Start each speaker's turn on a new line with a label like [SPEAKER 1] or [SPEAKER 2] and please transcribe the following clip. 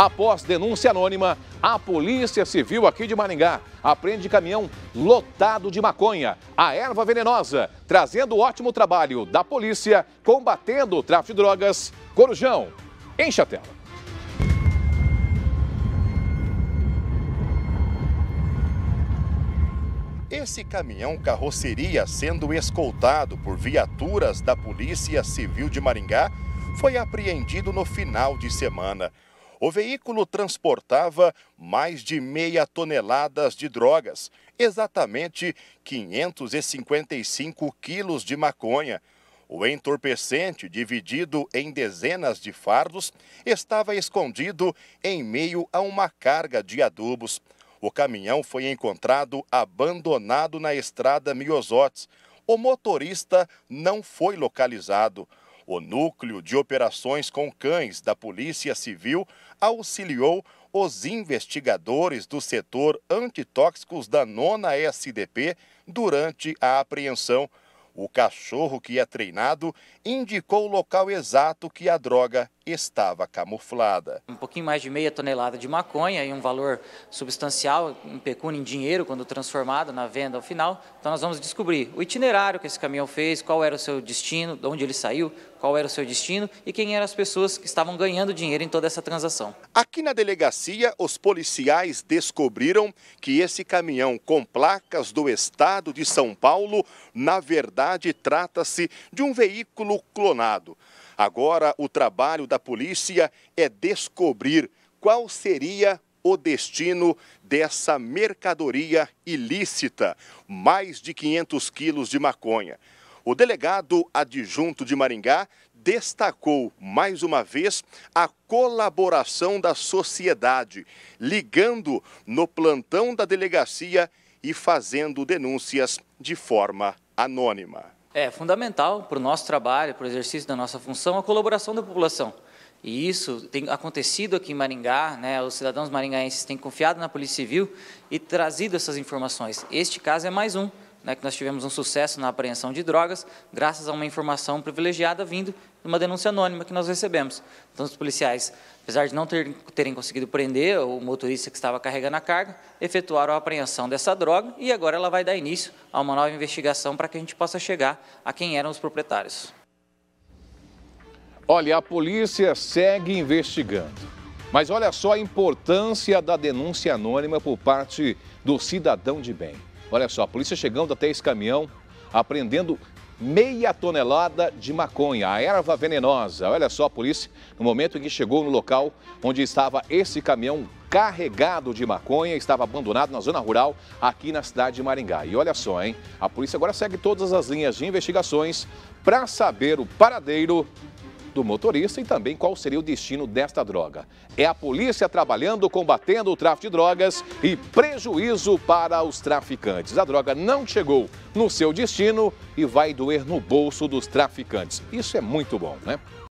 [SPEAKER 1] Após denúncia anônima, a Polícia Civil aqui de Maringá apreende caminhão lotado de maconha, a erva venenosa, trazendo ótimo trabalho da polícia combatendo o tráfico de drogas. Corujão, enche a tela.
[SPEAKER 2] Esse caminhão carroceria sendo escoltado por viaturas da Polícia Civil de Maringá foi apreendido no final de semana o veículo transportava mais de meia toneladas de drogas, exatamente 555 quilos de maconha. O entorpecente, dividido em dezenas de fardos, estava escondido em meio a uma carga de adubos. O caminhão foi encontrado abandonado na estrada Miosotes. O motorista não foi localizado. O Núcleo de Operações com Cães da Polícia Civil auxiliou os investigadores do setor antitóxicos da nona SDP durante a apreensão. O cachorro que é treinado
[SPEAKER 3] indicou o local exato
[SPEAKER 2] que a droga estava camuflada. Um pouquinho
[SPEAKER 3] mais de meia tonelada de maconha e um valor substancial, em pecúnia em dinheiro quando transformado na venda ao final. Então nós vamos descobrir o itinerário que esse caminhão fez, qual era o seu destino, de onde ele saiu, qual era o seu destino e quem eram as pessoas que estavam ganhando dinheiro em toda essa transação.
[SPEAKER 2] Aqui na delegacia, os policiais descobriram que esse caminhão com placas do estado de São Paulo, na verdade, trata-se de um veículo clonado. Agora, o trabalho da polícia é descobrir qual seria o destino dessa mercadoria ilícita mais de 500 quilos de maconha. O delegado adjunto de Maringá destacou mais uma vez a colaboração da sociedade, ligando no plantão da delegacia e fazendo denúncias de forma anônima.
[SPEAKER 3] É fundamental para o nosso trabalho, para o exercício da nossa função, a colaboração da população. E isso tem acontecido aqui em Maringá, né? os cidadãos maringaenses têm confiado na Polícia Civil e trazido essas informações. Este caso é mais um né, que nós tivemos um sucesso na apreensão de drogas, graças a uma informação privilegiada vindo de uma denúncia anônima que nós recebemos. Então, os policiais, apesar de não terem conseguido prender o motorista que estava carregando a carga, efetuaram a apreensão dessa droga e agora ela vai dar início a uma nova investigação para que a gente possa chegar a quem eram os proprietários.
[SPEAKER 1] Olha, a polícia segue investigando. Mas olha só a importância da denúncia anônima por parte do cidadão de bem. Olha só, a polícia chegando até esse caminhão, apreendendo meia tonelada de maconha, a erva venenosa. Olha só a polícia, no momento em que chegou no local onde estava esse caminhão carregado de maconha, estava abandonado na zona rural aqui na cidade de Maringá. E olha só, hein? A polícia agora segue todas as linhas de investigações para saber o paradeiro do motorista e também qual seria o destino desta droga. É a polícia trabalhando, combatendo o tráfico de drogas e prejuízo para os traficantes. A droga não chegou no seu destino e vai doer no bolso dos traficantes. Isso é muito bom, né?